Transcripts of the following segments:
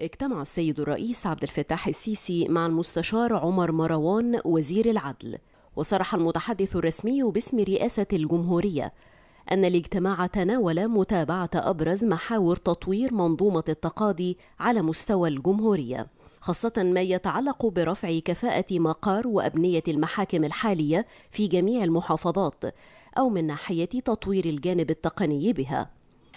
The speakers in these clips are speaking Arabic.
اجتمع السيد الرئيس عبد الفتاح السيسي مع المستشار عمر مروان وزير العدل وصرح المتحدث الرسمي باسم رئاسة الجمهورية أن الاجتماع تناول متابعة أبرز محاور تطوير منظومة التقاضي على مستوى الجمهورية خاصة ما يتعلق برفع كفاءة مقار وأبنية المحاكم الحالية في جميع المحافظات أو من ناحية تطوير الجانب التقني بها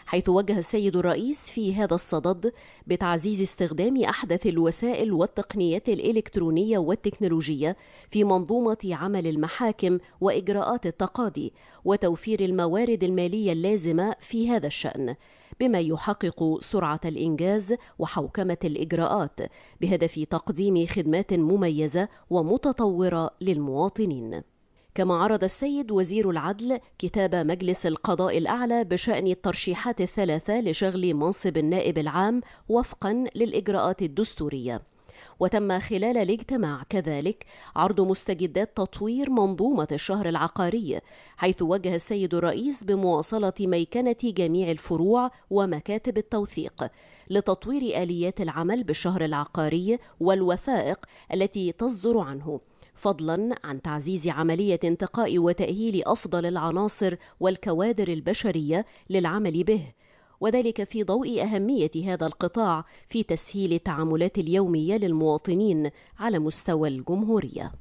حيث وجه السيد الرئيس في هذا الصدد بتعزيز استخدام أحدث الوسائل والتقنيات الإلكترونية والتكنولوجية في منظومة عمل المحاكم وإجراءات التقاضي وتوفير الموارد المالية اللازمة في هذا الشأن بما يحقق سرعة الإنجاز وحوكمة الإجراءات بهدف تقديم خدمات مميزة ومتطورة للمواطنين كما عرض السيد وزير العدل كتاب مجلس القضاء الأعلى بشأن الترشيحات الثلاثة لشغل منصب النائب العام وفقا للإجراءات الدستورية وتم خلال الاجتماع كذلك عرض مستجدات تطوير منظومة الشهر العقاري حيث وجه السيد الرئيس بمواصلة ميكنة جميع الفروع ومكاتب التوثيق لتطوير آليات العمل بالشهر العقاري والوثائق التي تصدر عنه فضلا عن تعزيز عملية انتقاء وتأهيل أفضل العناصر والكوادر البشرية للعمل به وذلك في ضوء أهمية هذا القطاع في تسهيل التعاملات اليومية للمواطنين على مستوى الجمهورية